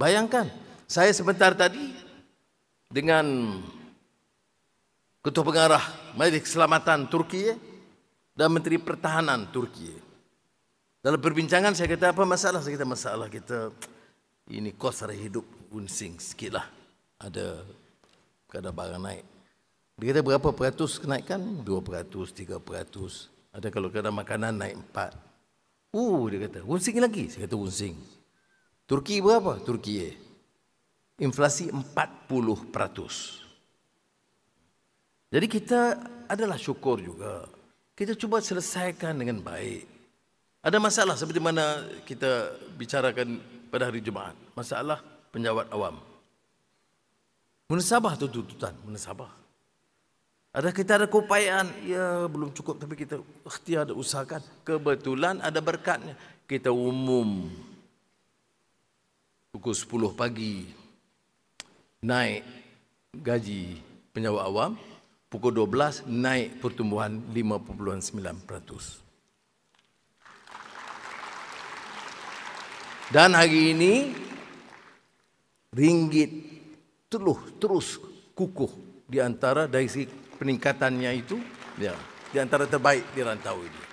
Bayangkan, saya sebentar tadi dengan Ketua Pengarah Majlis Keselamatan Turki eh, dan Menteri Pertahanan Turki. Eh. Dalam perbincangan saya kata apa masalah? Saya kata masalah kita ini kos hari hidup unsing sikitlah. Ada kadang barang naik. Dia kata berapa peratus kenaikan? 2%, 3%. Ada kalau kadang makanan naik 4. Uh, dia kata, unsing lagi. Saya kata unsing. Turki berapa? Turki. Inflasi 40%. Jadi kita adalah syukur juga. Kita cuba selesaikan dengan baik. Ada masalah seperti mana kita bicarakan pada hari Jumaat. Masalah penjawat awam. Munasabah tu tuntutan. Munasabah. Ada kita ada keupayaan. Ya belum cukup tapi kita ikhtiar usahakan. Kebetulan ada berkatnya. Kita umum pukul 10 pagi naik gaji penjawat awam, pukul 12 naik pertumbuhan 5.9%. Dan hari ini ringgit teluh terus kukuh di antara dari peningkatannya itu ya, di antara terbaik di rantau ini.